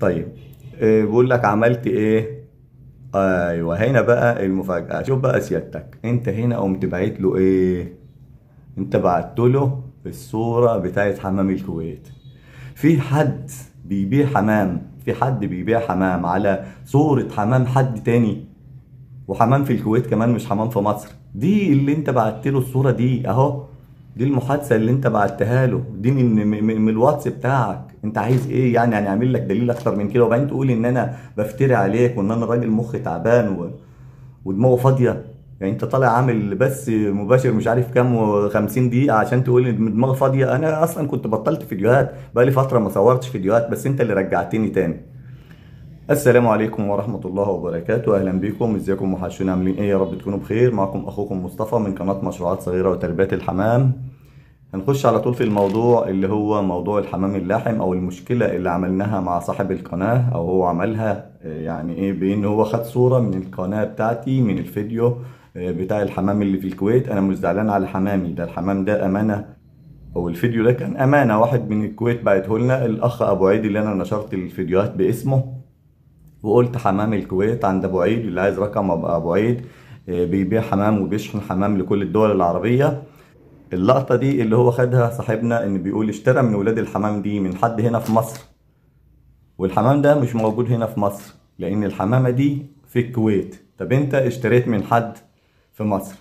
طيب آه، بقول لك عملت ايه ايوه هنا بقى المفاجاه شوف بقى سيادتك انت هنا قمت باعت له ايه انت بعت له الصوره بتاعت حمام الكويت في حد بيبيع حمام في حد بيبيع حمام على صوره حمام حد تاني وحمام في الكويت كمان مش حمام في مصر دي اللي انت بعت له الصوره دي اهو دي المحادثه اللي انت بعتها له دي من الواتس بتاعك انت عايز ايه يعني اعمل لك دليل اكتر من كده وبعدين تقول ان انا بفتري عليك وان انا راجل مخي تعبان و... ودماغه فاضيه يعني انت طالع عامل بس مباشر مش عارف كام و 50 دقيقه عشان تقول ان دماغي فاضيه انا اصلا كنت بطلت فيديوهات بقالي فتره ما صورتش فيديوهات بس انت اللي رجعتني تاني السلام عليكم ورحمة الله وبركاته أهلا بكم ازيكم وحشونا عاملين ايه يا رب تكونوا بخير معكم أخوكم مصطفى من قناة مشروعات صغيرة وتربية الحمام هنخش على طول في الموضوع اللي هو موضوع الحمام اللاحم أو المشكلة اللي عملناها مع صاحب القناة أو هو عملها يعني ايه بإن هو خد صورة من القناة بتاعتي من الفيديو آه، بتاع الحمام اللي في الكويت أنا مش زعلان على حمامي ده الحمام ده أمانة او الفيديو ده كان امانه واحد من الكويت بعته لنا الاخ ابو عيد اللي انا نشرت الفيديوهات باسمه وقلت حمام الكويت عند ابو عيد اللي عايز رقم ابو عيد آه، بيبيع حمام وبيشحن حمام لكل الدول العربيه اللقطه دي اللي هو خدها صاحبنا ان بيقول اشترى من ولاد الحمام دي من حد هنا في مصر والحمام ده مش موجود هنا في مصر لان الحمامه دي في الكويت طب انت اشتريت من حد في مصر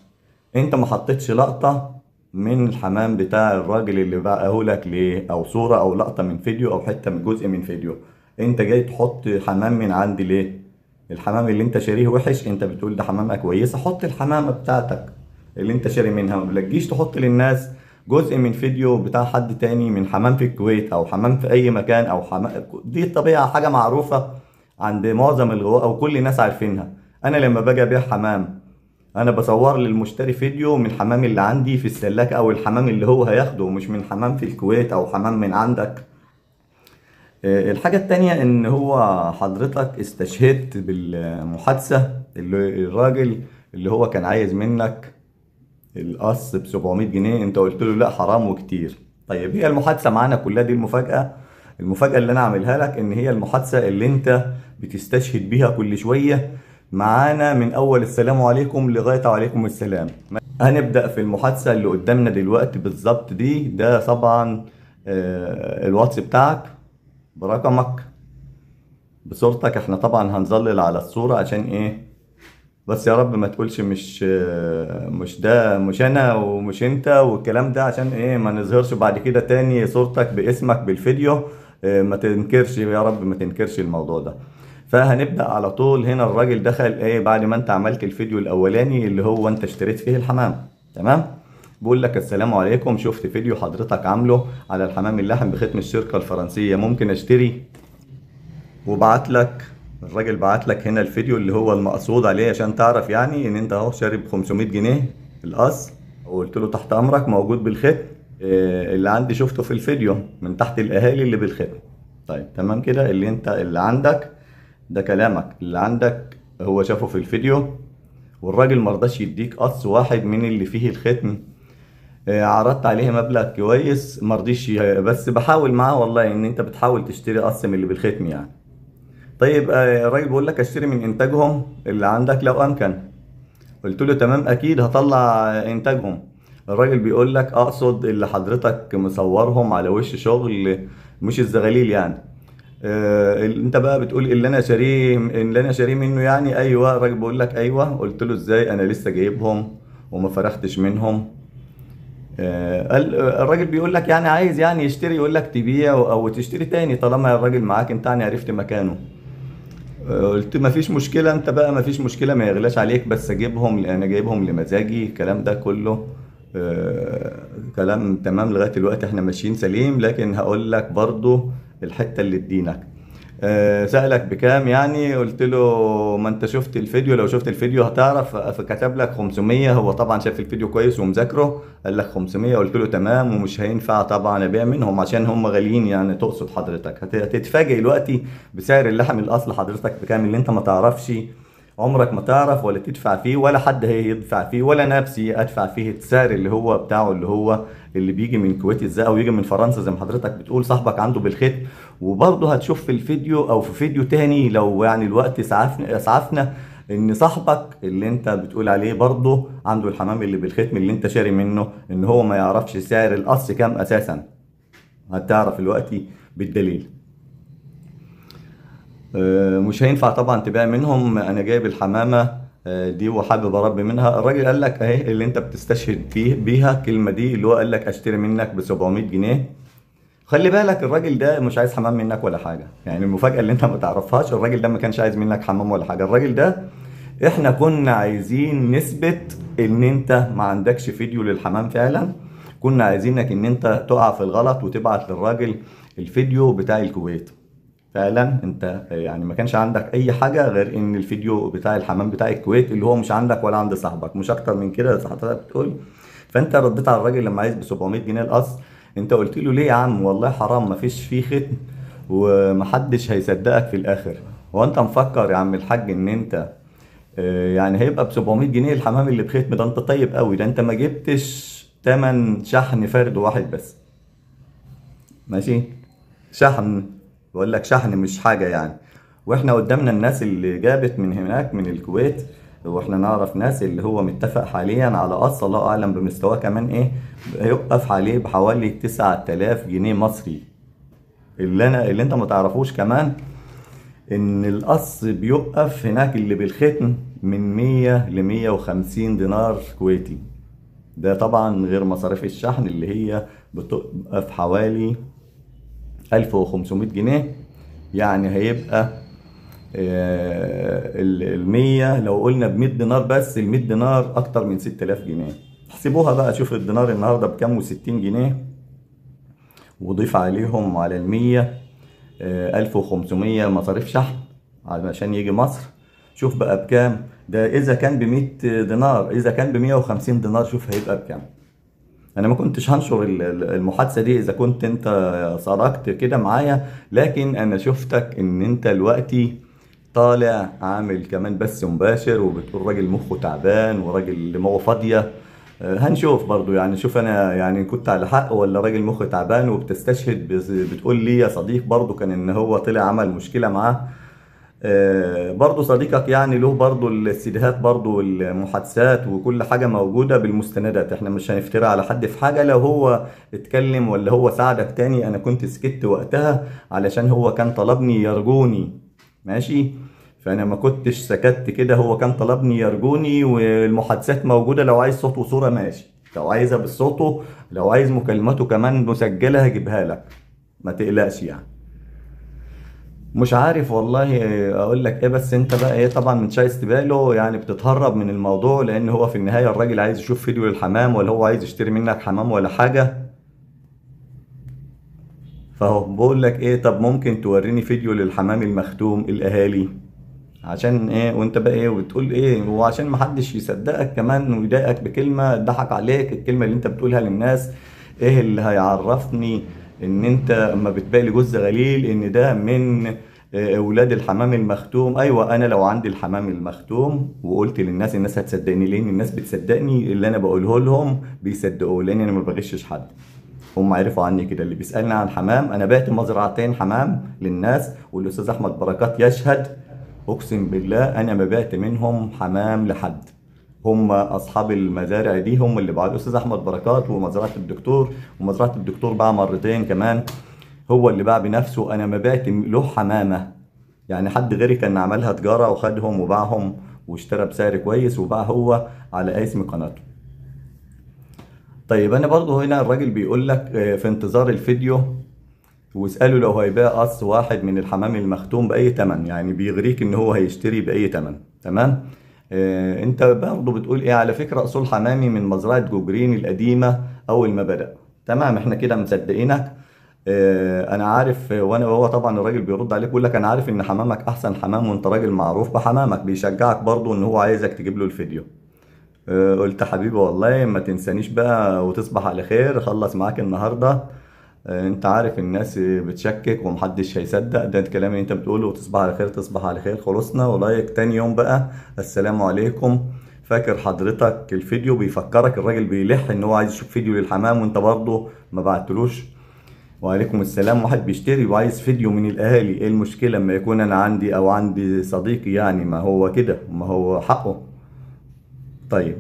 انت ما حطيتش لقطه من الحمام بتاع الراجل اللي باعه لك ليه او صوره او لقطه من فيديو او حته من جزء من فيديو انت جاي تحط حمام من عندي ليه الحمام اللي انت شاريه وحش انت بتقول ده حمامه كويسه حط الحمامه بتاعتك اللي انت شاري منها ما تجيش تحط للناس جزء من فيديو بتاع حد تاني من حمام في الكويت او حمام في اي مكان او حمام دي الطبيعه حاجه معروفه عند معظم الغواء او كل الناس عارفينها انا لما باجي ابيع حمام انا بصور للمشتري فيديو من الحمام اللي عندي في السلاكه او الحمام اللي هو هياخده مش من حمام في الكويت او حمام من عندك آه، الحاجة التانية ان هو حضرتك استشهدت بالمحادثة اللي الراجل اللي هو كان عايز منك القص ب 700 جنيه انت قلت له لا حرام وكتير طيب هي المحادثة معانا كلها دي المفاجأة المفاجأة اللي انا عاملها لك ان هي المحادثة اللي انت بتستشهد بيها كل شوية معانا من اول السلام عليكم لغاية وعليكم السلام هنبدأ في المحادثة اللي قدامنا دلوقتي بالظبط دي ده طبعا آه، الواتس بتاعك برقمك بصورتك احنا طبعا هنظلل على الصورة عشان ايه بس يا رب ما تقولش مش مش ده مش انا ومش انت والكلام ده عشان ايه ما نظهرش بعد كده تاني صورتك باسمك بالفيديو آه، ما تنكرش يا رب ما تنكرش الموضوع ده فهنبدا على طول هنا الراجل دخل ايه بعد ما انت عملت الفيديو الاولاني اللي هو انت اشتريت فيه الحمام تمام بقول لك السلام عليكم شفت فيديو حضرتك عامله على الحمام اللحم بختم الشركة الفرنسية ممكن اشتري وبعت لك الراجل بعت لك هنا الفيديو اللي هو المقصود عليه عشان تعرف يعني ان انت اهو شارب 500 جنيه الاصل وقلت له تحت امرك موجود بالختم آه، اللي عندي شفته في الفيديو من تحت الاهالي اللي بالختم طيب تمام كده اللي انت اللي عندك ده كلامك اللي عندك هو شافه في الفيديو والراجل مرضاش يديك قص واحد من اللي فيه الختم آه، عرضت عليه مبلغ كويس مرضيش بس بحاول معاه والله ان انت بتحاول تشتري قسم من اللي بالختم يعني طيب آه، الراجل بيقول لك اشتري من انتاجهم اللي عندك لو امكن قلت له تمام اكيد هطلع انتاجهم الراجل بيقول لك اقصد اللي حضرتك مصورهم على وش شغل مش الزغاليل يعني آه انت بقى بتقول اللي انا شاريه اللي انا شاريه منه يعني ايوه الراجل بيقول لك ايوه قلت له ازاي انا لسه جايبهم وما فرحتش منهم آه، آه، الراجل بيقول لك يعني عايز يعني يشتري يقول لك تبيع او تشتري تاني طالما الراجل معاك انت يعني عرفت مكانه آه، قلت ما فيش مشكله انت بقى ما فيش مشكله ما يغلاش عليك بس اجيبهم انا جايبهم لمزاجي الكلام ده كله كلام تمام لغايه دلوقتي احنا ماشيين سليم لكن هقول لك برضو الحته اللي تدينك آه، سألك بكام يعني قلت له ما انت شفت الفيديو لو شفت الفيديو هتعرف فكتب آه، لك 500 هو طبعا شاف الفيديو كويس ومذاكره قال لك 500 قلت له تمام ومش هينفع طبعا ابيع منهم عشان هم غاليين يعني تقصد حضرتك هتتفاجئ دلوقتي بسعر اللحم الاصل حضرتك بكام اللي انت ما تعرفش عمرك ما تعرف ولا تدفع فيه ولا حد هيدفع فيه ولا نفسي ادفع فيه السعر اللي هو بتاعه اللي هو اللي بيجي من الكويت ازاي او يجي من فرنسا زي ما حضرتك بتقول صاحبك عنده بالخيط وبرضه هتشوف في الفيديو او في فيديو تاني لو يعني الوقت اسعفنا اسعفنا ان صاحبك اللي انت بتقول عليه برضه عنده الحمام اللي بالختم اللي انت شاري منه ان هو ما يعرفش سعر القص كام اساسا هتعرف الوقت بالدليل آه، مش هينفع طبعا تبيع منهم انا جايب الحمامه آه، دي وحابب اربي منها الراجل قال لك اهي اللي انت بتستشهد فيه بيها الكلمه دي اللي هو قال لك اشتري منك ب 700 جنيه خلي بالك الراجل ده مش عايز حمام منك ولا حاجه يعني المفاجاه اللي انت ما تعرفهاش الراجل ده ما كانش عايز منك حمام ولا حاجه الراجل ده احنا كنا عايزين نثبت ان انت ما عندكش فيديو للحمام فعلا كنا عايزينك ان انت تقع في الغلط وتبعت للراجل الفيديو بتاع الكويت فعلا انت يعني ما كانش عندك اي حاجه غير ان الفيديو بتاع الحمام بتاع الكويت اللي هو مش عندك ولا عند صاحبك مش اكتر من كده صاحبتك بتقول فانت رديت على الراجل لما عايز ب 700 جنيه الاصل انت قلت له ليه يا عم والله حرام مفيش فيه ختم ومحدش هيصدقك في الاخر هو انت مفكر يا عم الحاج ان انت آه، يعني هيبقى ب 700 جنيه الحمام اللي بختم ده انت طيب قوي ده انت ما جبتش تمن شحن فرد واحد بس ماشي شحن بقول لك شحن مش حاجه يعني واحنا قدامنا الناس اللي جابت من هناك من الكويت واحنا نعرف ناس اللي هو متفق حاليا على قص الله اعلم بمستواه كمان ايه يوقف عليه بحوالي 9000 جنيه مصري اللي انا اللي انت ما تعرفوش كمان ان القص بيوقف هناك اللي بالختم من 100 ل 150 دينار كويتي ده طبعا غير مصاريف الشحن اللي هي بتوقف حوالي 1500 جنيه يعني هيبقى آه، ال 100 لو قلنا ب 100 دينار بس ال 100 دينار اكتر من 6000 جنيه احسبوها بقى شوف الدينار النهارده بكام و60 جنيه وضيف عليهم على ال 100 1500 مصاريف شحن علشان يجي مصر شوف بقى بكام ده اذا كان ب 100 دينار اذا كان ب 150 دينار شوف هيبقى بكام انا ما كنتش هنشر المحادثه دي اذا كنت انت صادقت كده معايا لكن انا شفتك ان انت دلوقتي طالع عامل كمان بث مباشر وبتقول راجل مخه تعبان وراجل دماغه فاضيه آه، هنشوف برضو يعني شوف انا يعني كنت على حق ولا راجل مخ تعبان وبتستشهد بتقول لي يا صديق برضو كان ان هو طلع عمل مشكله معاه آه، برضو صديقك يعني له برضو الاستدهات برضو المحادثات وكل حاجة موجودة بالمستندات احنا مش هنفترى على حد في حاجة لو هو اتكلم ولا هو ساعدك تاني انا كنت سكت وقتها علشان هو كان طلبني يرجوني ماشي فانا ما كنتش سكت كده هو كان طلبني يرجوني والمحادثات موجوده لو عايز صوت وصوره ماشي لو عايزها بصوته لو عايز مكالماته كمان مسجله هجيبها لك ما تقلقش يعني مش عارف والله اقول لك ايه بس انت بقى ايه طبعا من شايس باله يعني بتتهرب من الموضوع لان هو في النهايه الراجل عايز يشوف فيديو للحمام ولا هو عايز يشتري منك حمام ولا حاجه فهو بقول لك ايه طب ممكن توريني فيديو للحمام المختوم الاهالي عشان ايه وانت بقى ايه وتقول ايه وعشان محدش يصدقك كمان ويضايقك بكلمه ضحك عليك الكلمه اللي انت بتقولها للناس ايه اللي هيعرفني ان انت اما لي جزء غليل ان ده من آه، اولاد الحمام المختوم ايوه انا لو عندي الحمام المختوم وقلت للناس الناس هتصدقني لان الناس بتصدقني اللي انا بقوله لهم بيصدقوه لان انا ما بغشش حد هم عرفوا عني كده اللي بيسالني عن حمام انا بعت مزرعتين حمام للناس والاستاذ احمد بركات يشهد اقسم بالله انا ما بعت منهم حمام لحد هم اصحاب المزارع دي هم اللي بعد الاستاذ احمد بركات ومزرعه الدكتور ومزرعه الدكتور باع مرتين كمان هو اللي باع بنفسه انا ما بعت له حمامه يعني حد غيري كان عملها تجاره وخدهم وباعهم واشترى بسعر كويس وباع هو على اسم قناته طيب انا برضه هنا الراجل بيقول لك آه، في انتظار الفيديو واساله لو هيبيع قص واحد من الحمام المختوم باي تمن يعني بيغريك ان هو هيشتري باي تمن تمام آه انت برضه بتقول ايه على فكره اصول حمامي من مزرعه جوجرين القديمه اول ما بدا تمام احنا كده مصدقينك آه انا عارف وانا وهو طبعا الراجل بيرد عليك بيقول لك انا عارف ان حمامك احسن حمام وانت راجل معروف بحمامك بيشجعك برضه ان هو عايزك تجيب له الفيديو آه، قلت حبيبي والله ما تنسانيش بقى وتصبح على خير خلص معاك النهارده آه، انت عارف الناس بتشكك ومحدش هيصدق ده الكلام اللي انت بتقوله وتصبح على خير تصبح على خير خلصنا ولايك تاني يوم بقى السلام عليكم فاكر حضرتك الفيديو بيفكرك الراجل بيلح ان هو عايز يشوف فيديو للحمام وانت برضه ما بعتلوش وعليكم السلام واحد بيشتري وعايز فيديو من الاهالي ايه المشكله لما يكون انا عندي او عندي صديقي يعني ما هو كده ما هو حقه طيب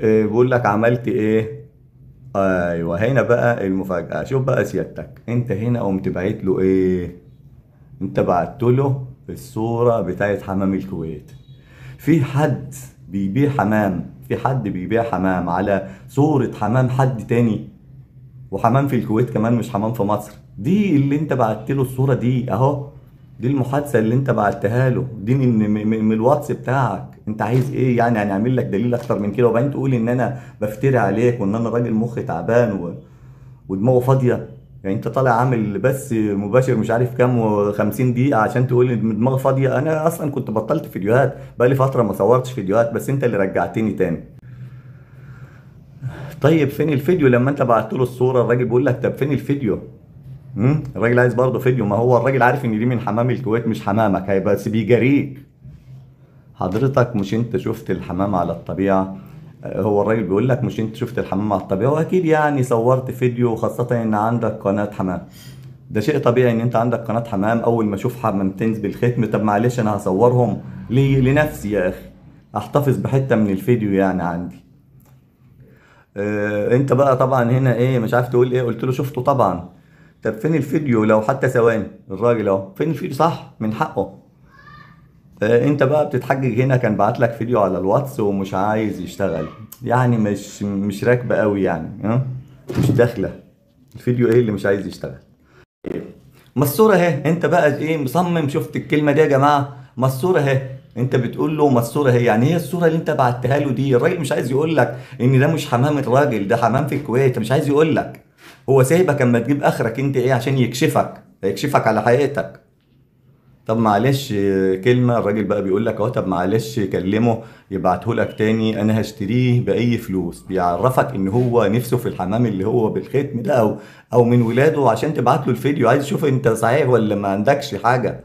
آه، بقول لك عملت ايه ايوه هنا بقى المفاجاه شوف بقى سيادتك انت هنا قمت باعت له ايه انت بعت له الصوره بتاعت حمام الكويت في حد بيبيع حمام في حد بيبيع حمام على صوره حمام حد تاني وحمام في الكويت كمان مش حمام في مصر دي اللي انت بعت له الصوره دي اهو دي المحادثه اللي انت بعتها له دي من, من, من الواتس بتاعك انت عايز ايه يعني هنعمل لك دليل اكتر من كده وبعدين تقول ان انا بفتري عليك وان انا راجل مخي تعبان و... ودماغه فاضيه يعني انت طالع عامل بس مباشر مش عارف كام و 50 دقيقه عشان تقول ان دماغي فاضيه انا اصلا كنت بطلت فيديوهات بقالي فتره ما صورتش فيديوهات بس انت اللي رجعتني تاني طيب فين الفيديو لما انت بعت له الصوره الراجل بيقول لك طب فين الفيديو امم الراجل عايز برضه فيديو ما هو الراجل عارف ان دي من حمام الكويت مش حمامك هيبقى بس بيجاريك حضرتك مش انت شفت الحمام على الطبيعه آه، هو الراجل بيقول لك مش انت شفت الحمام على الطبيعه واكيد يعني صورت فيديو خاصه ان عندك قناه حمام ده شيء طبيعي ان انت عندك قناه حمام اول ما اشوف حمام تنزل بالختم طب معلش انا هصورهم ليه لنفسي يا اخي احتفظ بحته من الفيديو يعني عندي اه انت بقى طبعا هنا ايه مش عارف تقول ايه قلت له شفته طبعا طب فين الفيديو لو حتى ثواني الراجل اهو فين الفيديو صح من حقه آه، انت بقى بتتحجج هنا كان بعت لك فيديو على الواتس ومش عايز يشتغل يعني مش مش راكبه قوي يعني ها مش داخله الفيديو ايه اللي مش عايز يشتغل طيب، ما الصوره اهي انت بقى ايه مصمم شفت الكلمه دي يا جماعه ما الصوره اهي انت بتقول له ما الصوره يعني هي ايه الصوره اللي انت بعتها له دي الراجل مش عايز يقول لك ان ده مش حمام الراجل ده حمام في الكويت مش عايز يقول لك هو سايبك اما تجيب اخرك انت ايه عشان يكشفك يكشفك على حقيقتك طب معلش كلمه الراجل بقى بيقول لك اهو طب معلش كلمه يبعته لك تاني انا هشتريه باي فلوس بيعرفك ان هو نفسه في الحمام اللي هو بالختم ده او او من ولاده عشان تبعت له الفيديو عايز تشوف انت صحيح ولا ما عندكش حاجه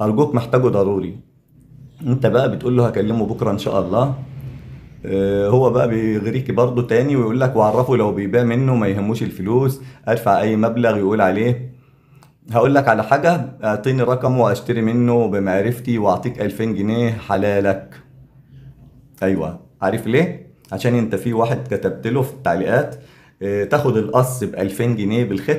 ارجوك محتاجه ضروري انت بقى بتقول له هكلمه بكره ان شاء الله آه، هو بقى بيغريك برضه تاني ويقول لك وعرفه لو بيبيع منه ما يهموش الفلوس ادفع اي مبلغ يقول عليه هقول لك على حاجة اعطيني رقم واشتري منه بمعرفتي واعطيك 2000 جنيه حلالك ايوه عارف ليه عشان انت في واحد كتبت له في التعليقات آه، تاخد القص ب 2000 جنيه بالخط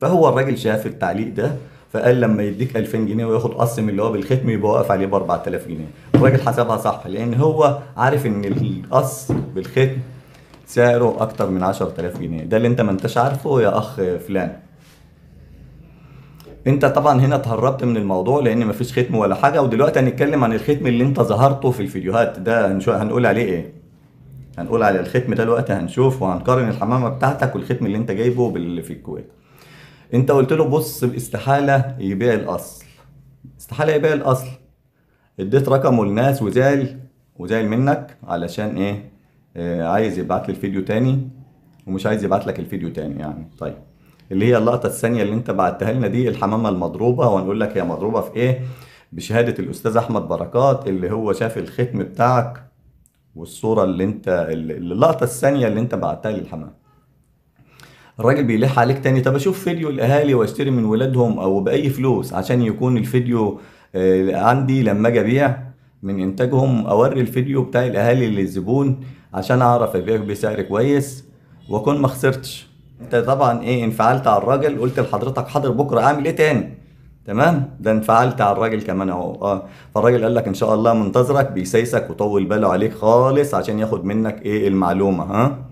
فهو الراجل شاف التعليق ده فقال لما يديك 2000 جنيه وياخد قسم اللي هو بالختم يبقى واقف عليه ب 4000 جنيه الراجل حسبها صح لان هو عارف ان القص بالختم سعره اكتر من 10000 جنيه ده اللي انت ما انتش عارفه يا اخ فلان انت طبعا هنا اتهربت من الموضوع لان مفيش ختم ولا حاجه ودلوقتي هنتكلم عن الختم اللي انت ظهرته في الفيديوهات ده هنقول عليه ايه هنقول على الختم ده دلوقتي هنشوف وهنقارن الحمامه بتاعتك والختم اللي انت جايبه باللي في الكويت انت قلت له بص استحاله يبيع الاصل استحاله يبيع الاصل اديت رقمه للناس وزعل وزعل منك علشان ايه آه عايز يبعت لي الفيديو تاني ومش عايز يبعت لك الفيديو تاني يعني طيب اللي هي اللقطه الثانيه اللي انت بعتها لنا دي الحمامه المضروبه وهنقول لك هي مضروبه في ايه بشهاده الاستاذ احمد بركات اللي هو شاف الختم بتاعك والصوره اللي انت اللقطه الثانيه اللي انت بعتها للحمام الراجل بيلح عليك تاني طب اشوف فيديو الاهالي واشتري من ولادهم او باي فلوس عشان يكون الفيديو آه، عندي لما اجي ابيع من انتاجهم اوري الفيديو بتاع الاهالي للزبون عشان اعرف ابيع بسعر كويس واكون ما خسرتش انت طبعا ايه انفعلت على الراجل قلت لحضرتك حاضر بكره اعمل ايه تاني تمام ده انفعلت على الراجل كمان اهو اه فالراجل قال لك ان شاء الله منتظرك بيسيسك وطول باله عليك خالص عشان ياخد منك ايه المعلومه ها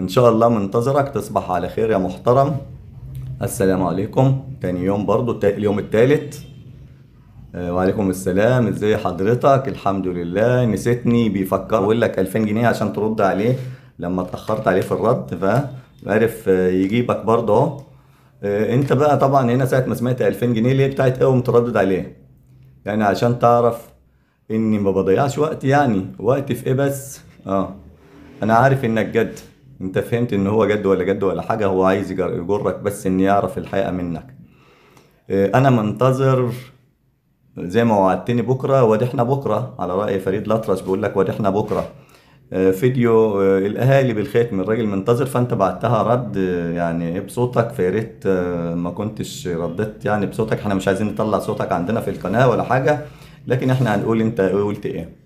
ان شاء الله منتظرك تصبح على خير يا محترم السلام عليكم تاني يوم برضو اليوم التالت آه، وعليكم السلام ازي حضرتك الحمد لله نسيتني بيفكر اقول لك 2000 جنيه عشان ترد عليه لما اتاخرت عليه في الرد فعرف آه، يجيبك برضه اهو آه، انت بقى طبعا هنا ساعه ما سمعت 2000 جنيه ليه بتاعت ايه ومتردد عليه يعني عشان تعرف اني ما بضيعش وقت يعني وقت في ايه بس اه انا عارف انك جد انت فهمت ان هو جد ولا جد ولا حاجه هو عايز يجرك بس ان يعرف الحقيقه منك آه، انا منتظر زي ما وعدتني بكره وادحنا بكره على راي فريد الاطرش بيقول لك وادحنا بكره آه، فيديو آه، الاهالي بالخاتم الراجل منتظر فانت بعتها رد يعني بصوتك فيا ريت ما كنتش رديت يعني بصوتك احنا مش عايزين نطلع صوتك عندنا في القناه ولا حاجه لكن احنا هنقول انت قلت ايه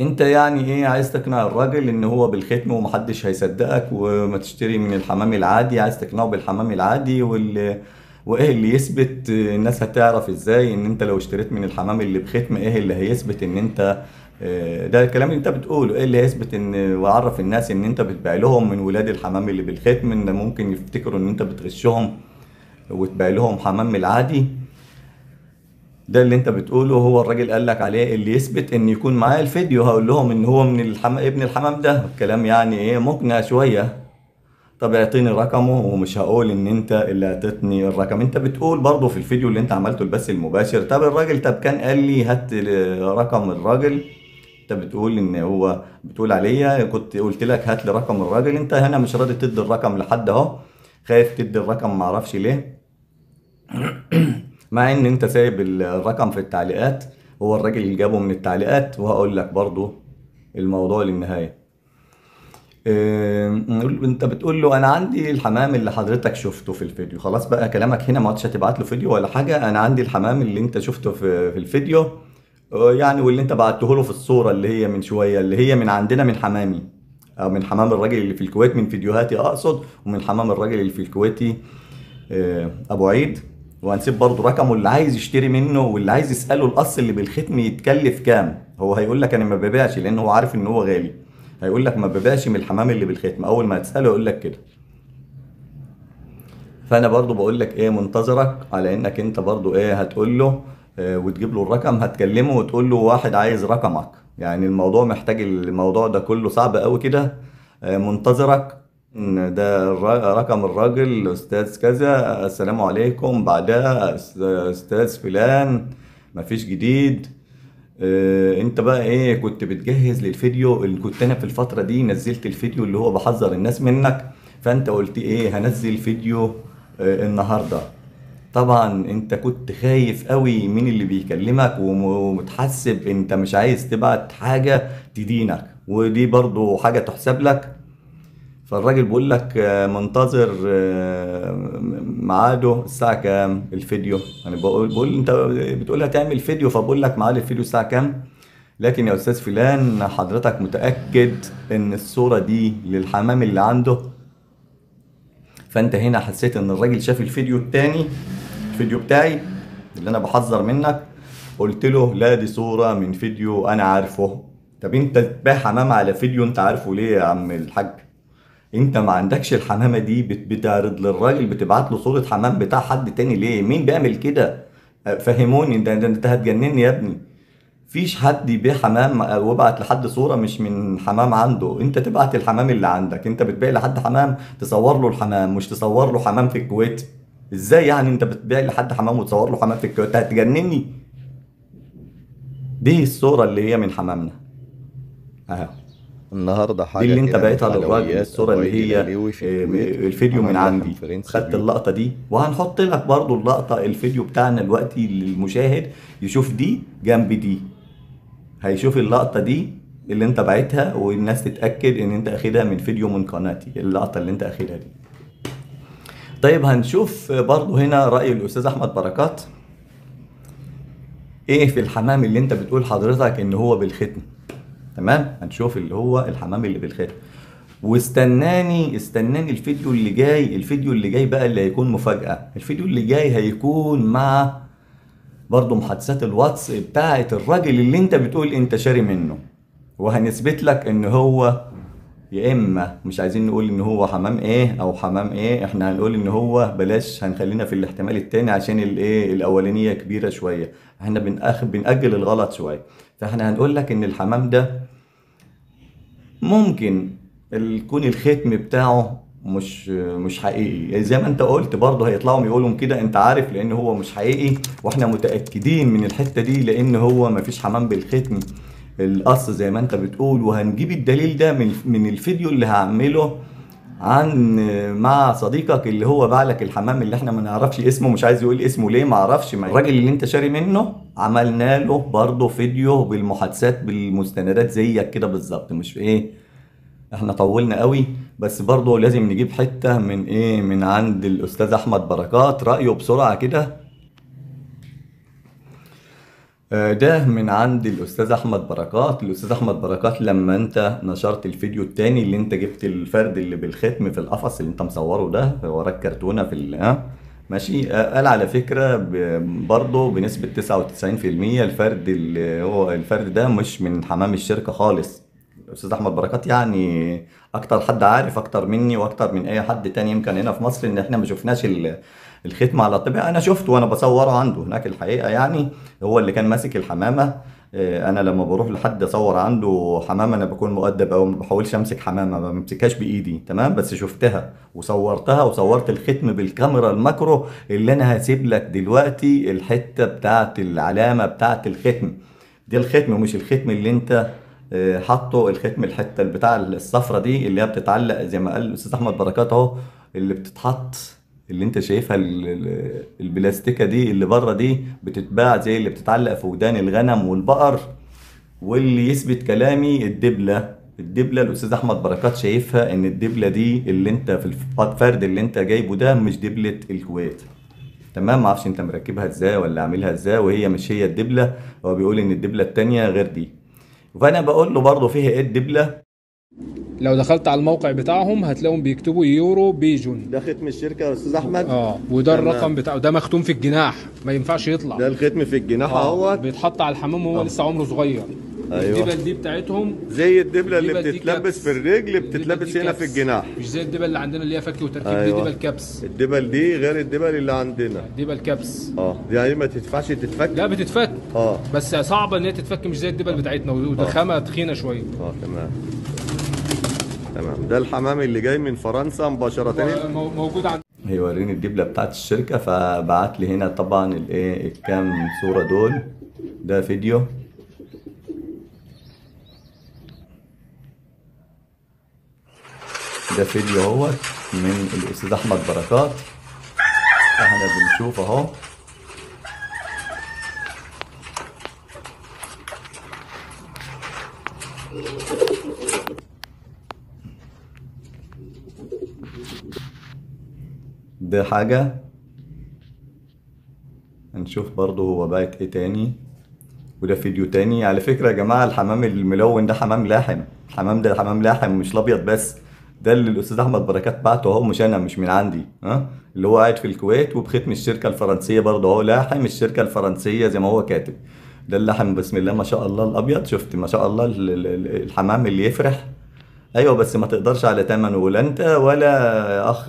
انت يعني ايه عايز تقنع الراجل ان هو بالختم ومحدش هيصدقك وما تشتري من الحمام العادي عايز تقنعه بالحمام العادي وال وايه اللي يثبت الناس هتعرف ازاي ان انت لو اشتريت من الحمام اللي بختم ايه اللي هيثبت ان انت آه، ده الكلام اللي انت بتقوله ايه اللي هيثبت ان وعرف الناس ان انت بتبيع لهم من ولاد الحمام اللي بالختم ان ممكن يفتكروا ان انت بتغشهم وتبيع لهم حمام العادي ده اللي انت بتقوله هو الراجل قال لك عليه اللي يثبت ان يكون معايا الفيديو هقول لهم ان هو من الحم... ابن الحمام ده الكلام يعني ايه مقنع شويه طب اعطيني رقمه ومش هقول ان انت اللي اعطيتني الرقم انت بتقول برضه في الفيديو اللي انت عملته البث المباشر طب الراجل طب كان قال لي هات رقم الراجل انت بتقول ان هو بتقول عليا كنت قلت لك هات لي رقم الراجل انت هنا مش راضي تدي الرقم لحد اهو خايف تدي الرقم معرفش ليه مع ان انت سايب الرقم في التعليقات هو الراجل اللي جابه من التعليقات وهقول لك برضو الموضوع للنهايه إيه انت بتقول له انا عندي الحمام اللي حضرتك شفته في الفيديو خلاص بقى كلامك هنا ما عادش هتبعت له فيديو ولا حاجه انا عندي الحمام اللي انت شفته في, في الفيديو آه، يعني واللي انت بعته له في الصوره اللي هي من شويه اللي هي من عندنا من حمامي او من حمام الراجل اللي في الكويت من فيديوهاتي اقصد ومن حمام الراجل اللي في الكويتي آه، ابو عيد وهنسيب برضه رقمه اللي عايز يشتري منه واللي عايز يساله القص اللي بالختم يتكلف كام هو هيقول لك انا ما ببيعش لان هو عارف ان هو غالي هيقول لك ما ببيعش من الحمام اللي بالختم اول ما هتساله يقول لك كده فانا برضه بقول لك ايه منتظرك على انك انت برضه ايه هتقول له آه، وتجيب له الرقم هتكلمه وتقول له واحد عايز رقمك يعني الموضوع محتاج الموضوع ده كله صعب قوي كده آه، منتظرك ده رقم الراجل أستاذ كذا السلام عليكم بعدها أستاذ فلان مفيش جديد اه انت بقى ايه كنت بتجهز للفيديو اللي كنت انا في الفتره دي نزلت الفيديو اللي هو بحذر الناس منك فانت قلت ايه هنزل فيديو اه النهارده طبعا انت كنت خايف قوي من اللي بيكلمك ومتحسب انت مش عايز تبعت حاجه تدينك ودي برضو حاجه تحسب لك فالراجل بيقول لك آه، منتظر آه، ميعاده الساعه كام الفيديو انا يعني بقول بقول انت بتقول هتعمل فيديو فبقول لك ميعاد الفيديو الساعه كام لكن يا استاذ فلان حضرتك متاكد ان الصوره دي للحمام اللي عنده فانت هنا حسيت ان الراجل شاف الفيديو التاني الفيديو بتاعي اللي انا بحذر منك قلت له لا دي صوره من فيديو انا عارفه طب انت تبيع حمام على فيديو انت عارفه ليه يا عم الحاج انت ما عندكش الحمامه دي بتعرض للراجل بتبعت له صوره حمام بتاع حد تاني ليه مين بيعمل كده أه، فهموني ده انت هتجنني يا ابني فيش حد يبيع حمام أه، وابعت لحد صوره مش من حمام عنده انت تبعت الحمام اللي عندك انت بتبيع لحد حمام تصور له الحمام مش تصور له حمام في الكويت ازاي يعني انت بتبيع لحد حمام وتصور له حمام في الكويت انت هتجنني دي الصوره اللي هي من حمامنا اهو النهارده حاجه دي اللي انت بعتها للراجل الصوره اللي هي آه، آه، الفيديو من عندي خدت اللقطه دي وهنحط لك برضو اللقطه الفيديو بتاعنا دلوقتي للمشاهد يشوف دي جنب دي هيشوف اللقطه دي اللي انت بعتها والناس تتاكد ان انت اخدها من فيديو من قناتي اللقطه اللي انت اخدها دي طيب هنشوف برضو هنا راي الاستاذ احمد بركات ايه في الحمام اللي انت بتقول حضرتك ان هو بالختم تمام هنشوف اللي هو الحمام اللي بالخير واستناني استناني الفيديو اللي جاي الفيديو اللي جاي بقى اللي هيكون مفاجأة الفيديو اللي جاي هيكون مع برضه محادثات الواتس بتاعة الراجل اللي انت بتقول انت شاري منه وهنثبت لك ان هو يا اما مش عايزين نقول ان هو حمام ايه او حمام ايه احنا هنقول ان هو بلاش هنخلينا في الاحتمال التاني عشان الايه الاولانيه كبيره شويه احنا بنأخ بنأجل الغلط شويه فاحنا هنقول لك ان الحمام ده ممكن يكون الختم بتاعه مش مش حقيقي زي ما انت قلت برضه هيطلعوا يقولوا كده انت عارف لان هو مش حقيقي واحنا متاكدين من الحته دي لان هو مفيش حمام بالختم القص زي ما انت بتقول وهنجيب الدليل ده من من الفيديو اللي هعمله عن مع صديقك اللي هو باع لك الحمام اللي احنا ما نعرفش اسمه مش عايز يقول اسمه ليه ما اعرفش الراجل اللي انت شاري منه عملنا له برضه فيديو بالمحادثات بالمستندات زيك كده بالظبط مش ايه احنا طولنا قوي بس برضه لازم نجيب حته من ايه من عند الاستاذ احمد بركات رايه بسرعه كده آه، ده من عند الاستاذ احمد بركات الاستاذ احمد بركات لما انت نشرت الفيديو التاني اللي انت جبت الفرد اللي بالختم في القفص اللي انت مصوره ده وراك الكرتونه في ال آه، ماشي آه، قال على فكره برضه بنسبه 99% الفرد اللي هو الفرد ده مش من حمام الشركه خالص الاستاذ احمد بركات يعني اكتر حد عارف اكتر مني واكتر من اي حد تاني يمكن هنا في مصر ان احنا ما شفناش الختم على الطبيعة أنا شفته وأنا بصوره عنده هناك الحقيقة يعني هو اللي كان ماسك الحمامة آه، انا لما بروح لحد اصور عنده حمامه انا بكون مؤدب او ما بحاولش امسك حمامه ما بمسكهاش بايدي تمام بس شفتها وصورتها وصورت الختم بالكاميرا الماكرو اللي انا هسيب لك دلوقتي الحته بتاعه العلامه بتاعه الختم دي الختم مش الختم اللي انت آه، حاطه الختم الحته بتاع الصفرة دي اللي هي بتتعلق زي ما قال الاستاذ احمد بركات اهو اللي بتتحط اللي انت شايفها البلاستيكه دي اللي بره دي بتتباع زي اللي بتتعلق في ودان الغنم والبقر واللي يثبت كلامي الدبله الدبله الاستاذ احمد بركات شايفها ان الدبله دي اللي انت في الفرد اللي انت جايبه ده مش دبله الكويت تمام معرفش انت مركبها ازاي ولا عاملها ازاي وهي مش هي الدبله هو بيقول ان الدبله التانية غير دي فانا بقول له برضه فيها ايه الدبله لو دخلت على الموقع بتاعهم هتلاقيهم بيكتبوا يورو بيجون ده ختم الشركه يا استاذ احمد اه وده الرقم بتاعه ده مختوم في الجناح ما ينفعش يطلع ده الختم في الجناح آه، اهوت بيتحط على الحمام وهو آه. لسه عمره صغير ايوه الدبل دي بتاعتهم زي الدبله اللي بتتلبس في الرجل بتتلبس هنا في الجناح مش زي الدبل اللي عندنا اللي هي فك وتركيب أيوة. دي دبل كبس الدبل دي غير الدبل اللي عندنا دبل كبس اه دي يعني ما تدفعش تتفك لا بتتفك اه بس صعبه ان هي تتفك مش زي الدبل بتاعتنا ودخامه تخينه شويه اه تمام تمام ده الحمام اللي جاي من فرنسا مباشره موجود عند هيوريني أيوة، الدبله بتاعت الشركه فبعت لي هنا طبعا الايه الكام صوره دول ده فيديو ده فيديو هو من الاستاذ احمد بركات احنا بنشوف اهو ده حاجة هنشوف برضه هو بايت ايه تاني وده فيديو تاني على فكرة يا جماعة الحمام الملون ده حمام لاحم الحمام ده حمام لاحم مش الابيض بس ده اللي الاستاذ احمد بركات بعته اهو مش انا مش من عندي ها اللي هو قاعد في الكويت وبختم الشركه الفرنسيه برضه اهو لاحم الشركه الفرنسيه زي ما هو كاتب ده اللحم بسم الله ما شاء الله الابيض شفت ما شاء الله الحمام اللي يفرح ايوه بس ما تقدرش على تمن ولا انت ولا اخ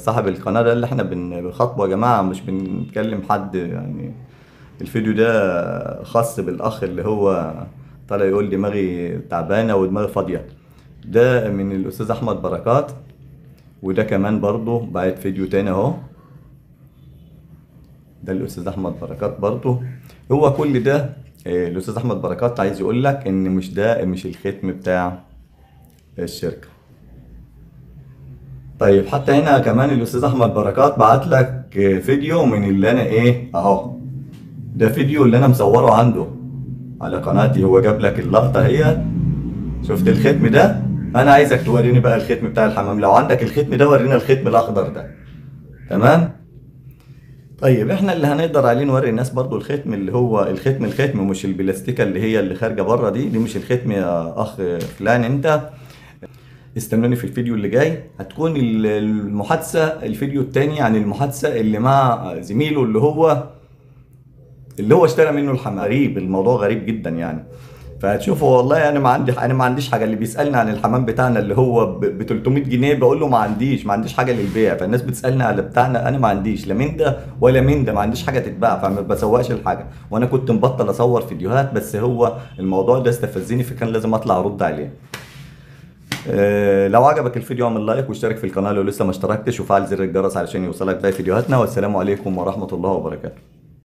صاحب القناه ده اللي احنا بنخاطبه يا جماعه مش بنتكلم حد يعني الفيديو ده خاص بالاخ اللي هو طالع يقول دماغي تعبانه ودماغي فاضيه ده من الاستاذ احمد بركات وده كمان برضه بعت فيديو تاني اهو ده الاستاذ احمد بركات برضه هو كل ده آه، الاستاذ احمد بركات عايز يقول لك ان مش ده مش الختم بتاع الشركه طيب حتى هنا كمان الاستاذ احمد بركات بعت لك فيديو من اللي انا ايه اهو ده فيديو اللي انا مصوره عنده على قناتي هو جاب لك اللقطه هي شفت الختم ده انا عايزك توريني بقى الختم بتاع الحمام لو عندك الختم ده ورينا الختم الاخضر ده تمام طيب احنا اللي هنقدر عليه نوري الناس برضو الختم اللي هو الختم الختم مش البلاستيكه اللي هي اللي خارجه بره دي دي مش الختم يا اخ فلان انت استنوني في الفيديو اللي جاي هتكون المحادثه الفيديو الثاني عن المحادثه اللي مع زميله اللي هو اللي هو اشترى منه الحمام غريب الموضوع غريب جدا يعني فهتشوفوا والله انا ما عندي انا ما عنديش حاجه اللي بيسالني عن الحمام بتاعنا اللي هو ب 300 جنيه بقول له ما عنديش ما عنديش حاجه للبيع فالناس بتسالني على بتاعنا انا ما عنديش لا من ده ولا من ده ما عنديش حاجه تتباع فما بسوقش الحاجه وانا كنت مبطل اصور فيديوهات بس هو الموضوع ده استفزني فكان لازم اطلع ارد عليه آه، لو عجبك الفيديو اعمل لايك واشترك في القناه لو لسه ما اشتركتش وفعل زر الجرس علشان يوصلك باقي فيديوهاتنا والسلام عليكم ورحمه الله وبركاته